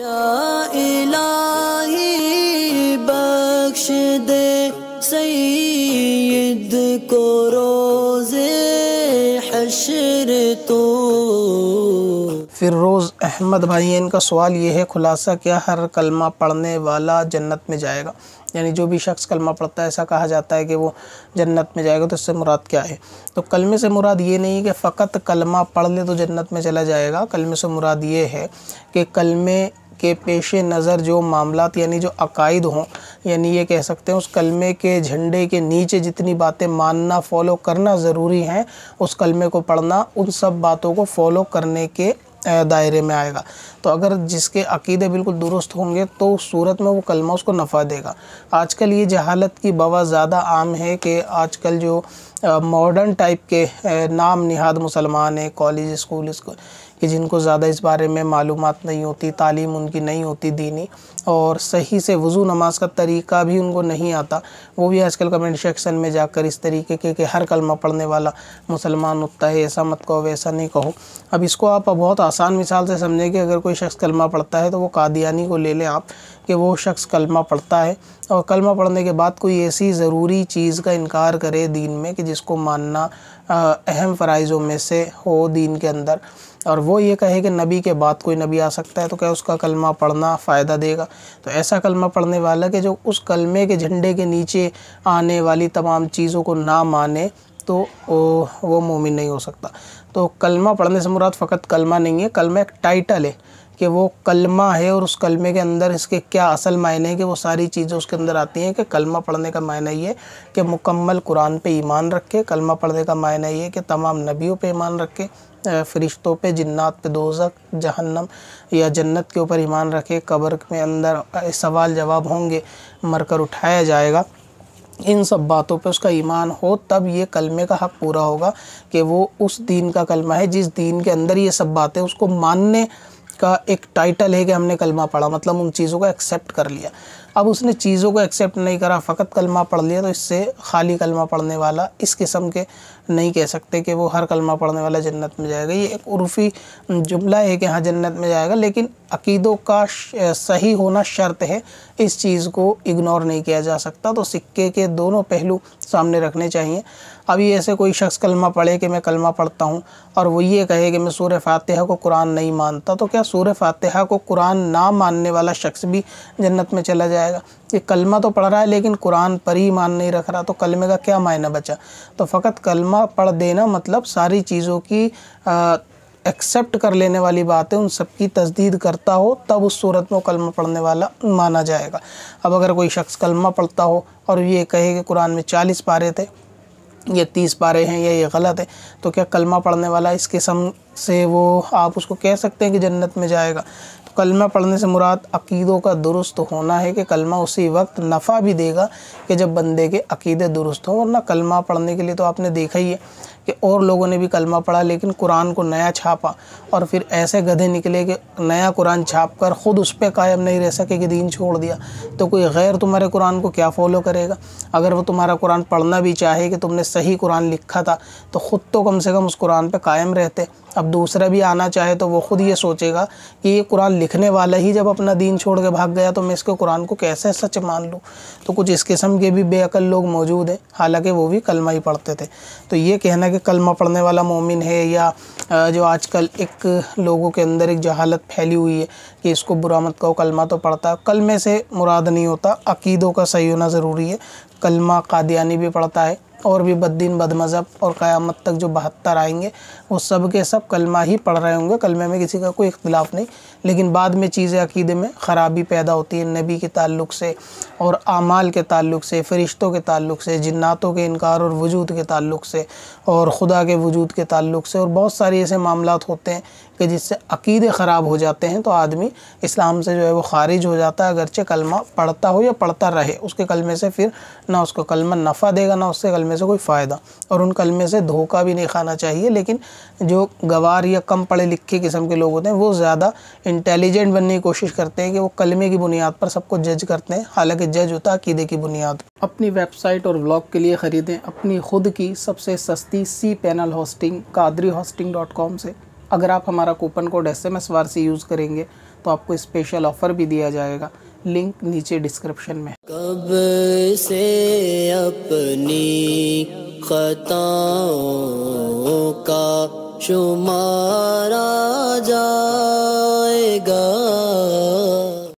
फिर रोज़ तो। अहमद भाई इनका सवाल ये है खुलासा क्या हर कलमा पढ़ने वाला जन्नत में जाएगा यानी जो भी शख्स कलमा पढ़ता है ऐसा कहा जाता है कि वो जन्नत में जाएगा तो इससे मुराद क्या है तो कलमे से मुराद ये नहीं कि फ़कत कलमा पढ़ ले तो जन्नत में चला जाएगा कलमे से मुराद ये है कि कलमे के पेश नज़र जो मामला यानी जो अकायद हों यानी ये कह सकते हैं उस कलमे के झंडे के नीचे जितनी बातें मानना फ़ॉलो करना ज़रूरी हैं उस कलमे को पढ़ना उन सब बातों को फ़ॉलो करने के दायरे में आएगा तो अगर जिसके अकीदे बिल्कुल दुरुस्त होंगे तो उस सूरत में वो कलमा उसको नफ़ा देगा आजकल ये जहालत की बवा ज़्यादा आम है कि आजकल जो मॉडर्न टाइप के नाम निहाद मुसलमान हैं कॉलेज स्कूल कि जिनको ज़्यादा इस बारे में मालूम नहीं होती तालीम उनकी नहीं होती दीनी और सही से वज़ू नमाज का तरीका भी उनको नहीं आता वो भी आजकल कमेंट सेक्शन में जाकर इस तरीके के कि हर कलमा पढ़ने वाला मुसलमान होता है ऐसा मत कहो वैसा नहीं कहो अब इसको आप बहुत आसान मिसाल से समझें कि अगर कोई शख्स कलमा पढ़ता है तो वो कादियानी को ले लें आप कि वो शख्स कलमा पढ़ता है और कलमा पढ़ने के बाद कोई ऐसी ज़रूरी चीज़ का इनकार करे दीन में कि जिसको मानना अहम फ़रज़ों में से हो दीन के अंदर और वो ये कहे कि नबी के बाद कोई नबी आ सकता है तो क्या उसका कलमा पढ़ना फ़ायदा देगा तो ऐसा कलमा पढ़ने वाला कि जो उस कलमे के झंडे के नीचे आने वाली तमाम चीज़ों को ना माने तो वो मोमिन नहीं हो सकता तो कलमा पढ़ने से मुराद फ़कत कलमा नहीं है कलमा एक टाइटल है कि वो कलमा है और उस कलमे के अंदर इसके क्या असल मायने हैं कि वो सारी चीज़ें उसके अंदर आती हैं कि कलमा पढ़ने का मायना ये कि मुकम्मल कुरान पे ईमान रखे कलमा पढ़ने का मायना ये कि तमाम नबियों पे ईमान रखे फ़रिश्तों पे जन्नात पे दोजक जहन्नम या जन्नत के ऊपर ईमान रखे कब्र में अंदर सवाल जवाब होंगे मर कर उठाया जाएगा इन सब बातों पे उसका ईमान हो तब ये कलमे का हक़ पूरा होगा कि वो उस दीन का कलमा है जिस दीन के अंदर ये सब बातें उसको मानने का एक टाइटल है कि हमने कलमा पढ़ा मतलब उन चीज़ों को एक्सेप्ट कर लिया अब उसने चीज़ों को एक्सेप्ट नहीं करा फ़कत कलमा पढ़ लिया तो इससे खाली कलमा पढ़ने वाला इस किस्म के नहीं कह सकते कि वो हर कलमा पढ़ने वाला जन्नत में जाएगा ये एक उर्फ़ी जुमला है कि हाँ जन्नत में जाएगा लेकिन अकीदों का सही होना शर्त है इस चीज़ को इग्नोर नहीं किया जा सकता तो सिक्के के दोनों पहलू सामने रखने चाहिए अभी ऐसे कोई शख्स कलमा पढ़े कि मैं कलमा पढ़ता हूँ और वो ये कहे कि मैं सूर्य फातहा को कुरान नहीं मानता तो क्या सूर्य फातहा को कुरान ना मानने वाला शख्स भी जन्नत में चला जाए जाएगा ये कलमा तो पढ़ रहा है लेकिन कुरान पर ही मान नहीं रख रहा तो कलमे का क्या मायना बचा तो फ़कत कलमा पढ़ देना मतलब सारी चीज़ों की एक्सेप्ट कर लेने वाली बात है उन सब की तस्दीद करता हो तब उस सूरत में कलमा पढ़ने वाला माना जाएगा अब अगर कोई शख्स कलमा पढ़ता हो और ये कहे कि कुरान में चालीस पारे थे ये तीस पारे हैं या ये गलत है तो क्या कलमा पढ़ने वाला इस किस्म से वो आप उसको कह सकते हैं कि जन्नत में जाएगा कलमा पढ़ने से मुराद अकीदों का दुरुस्त होना है कि कलमा उसी वक्त नफ़ा भी देगा कि जब बंदे के अकीदे दुरुस्त हों वरना कलमा पढ़ने के लिए तो आपने देखा ही है कि और लोगों ने भी कलमा पढ़ा लेकिन कुरान को नया छापा और फिर ऐसे गधे निकले कि नया कुरान छाप कर ख़ुद उस पर कायम नहीं रह सके कि दीन छोड़ दिया तो कोई गैर तुम्हारे कुरान को क्या फ़ॉलो करेगा अगर वो तुम्हारा कुरान पढ़ना भी चाहे कि तुमने सही कुरान लिखा था तो ख़ुद तो कम से कम उस कुरान पर कायम रहते अब दूसरा भी आना चाहे तो वो ख़ुद ये सोचेगा कि ये कुरान लिखने वाला ही जब अपना दीन छोड़ के भाग गया तो मैं इसके कुरान को कैसे सच मान लूँ तो कुछ इस किस्म के भी बेअकल लोग मौजूद हैं हालांकि वो भी कलमा ही पढ़ते थे तो ये कहना कि कि कलमा पढ़ने वाला मोमिन है या जो आजकल एक लोगों के अंदर एक जहालत फैली हुई है कि इसको बुरा मत कहो कलमा तो पढ़ता है कलमे से मुराद नहीं होता अकीदों का सही होना ज़रूरी है कलमा कादियानी भी पढ़ता है और भी बददीन बदमज़हब और क़यामत तक जो बहत्तर आएंगे वो सब के सब कलमा ही पढ़ रहे होंगे कलमे में किसी का कोई इख्तलाफ नहीं लेकिन बाद में चीज़ें अकीदे में ख़राबी पैदा होती है नबी के ताल्लुक से और आमाल के ताल्लुक से फ़रिश्तों के ताल्लुक से जन्ातों के इनकार और वजूद के ताल्लुक से और ख़ुदा के वजूद के ताल्लुक से और बहुत सारे ऐसे मामला होते हैं कि जिससे अकीदे ख़राब हो जाते हैं तो आदमी इस्लाम से जो है वो ख़ारिज हो जाता है अगरचे कलमा पढ़ता हो या पढ़ता रहे उसके कलमे से फिर ना उसको कलमा नफ़ा देगा ना उससे कलमे से कोई फ़ायदा और उन कलमे से धोखा भी नहीं खाना चाहिए लेकिन जो गवार या कम पढ़े लिखे किस्म के लोग होते हैं वो ज़्यादा इंटेलिजेंट बनने की कोशिश करते हैं कि वो कलमे की बुनियाद पर सबको जज करते हैं हालांकि जज होता अकीदे की बुनियाद अपनी वेबसाइट और ब्लॉग के लिए ख़रीदें अपनी खुद की सबसे सस्ती C panel hosting Qadri hosting dot com से अगर आप हमारा coupon code S M S वार से यूज़ करेंगे तो आपको स्पेशल ऑफ़र भी दिया जाएगा लिंक नीचे डिस्क्रिप्शन में कब से अपनी खताओं का शुमार